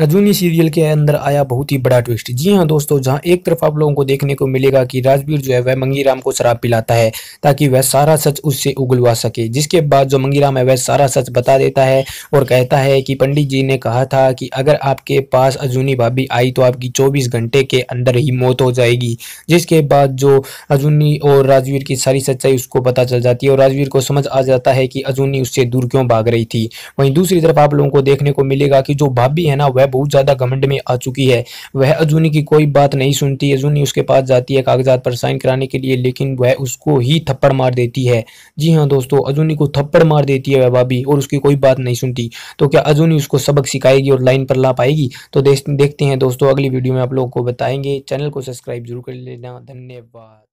रजूनी serial के अंदर आया बहुत ही बड़ा ट्विस्ट जी हाँ दोस्तों जहाँ एक तरफ आप लोगों को देखने को मिलेगा कि राजवीर जो है वह मंगीराम को शराब पिलाता है ताकि वह सारा सच उससे उगलवा सके जिसके बाद जो मंगीराम है वह सारा सच बता देता है और कहता है कि पंडित जी ने कहा था कि अगर आपके पास अजूनी भाभी आई तो आपकी चौबीस घंटे के अंदर ही मौत हो जाएगी जिसके बाद जो अजूनी और राजवीर की सारी सच्चाई उसको पता चल जाती है और राजवीर को समझ आ जाता है कि अजूनी उससे दूर क्यों भाग रही थी वहीं दूसरी तरफ आप लोगों को देखने को मिलेगा कि जो भाभी है ना वह वह बहुत ज़्यादा घमंड में आ चुकी है वह अजूनी की कोई बात नहीं सुनती अजूनी उसके पास जाती है कागजात पर साइन कराने के लिए लेकिन वह उसको ही थप्पड़ मार देती है जी हाँ दोस्तों अजूनी को थप्पड़ मार देती है वह भाभी और उसकी कोई बात नहीं सुनती तो क्या अजूनी उसको सबक सिखाएगी और लाइन पर ला पाएगी तो देखते हैं दोस्तों अगली वीडियो में आप लोगों को बताएंगे चैनल को सब्सक्राइब जरूर कर लेना धन्यवाद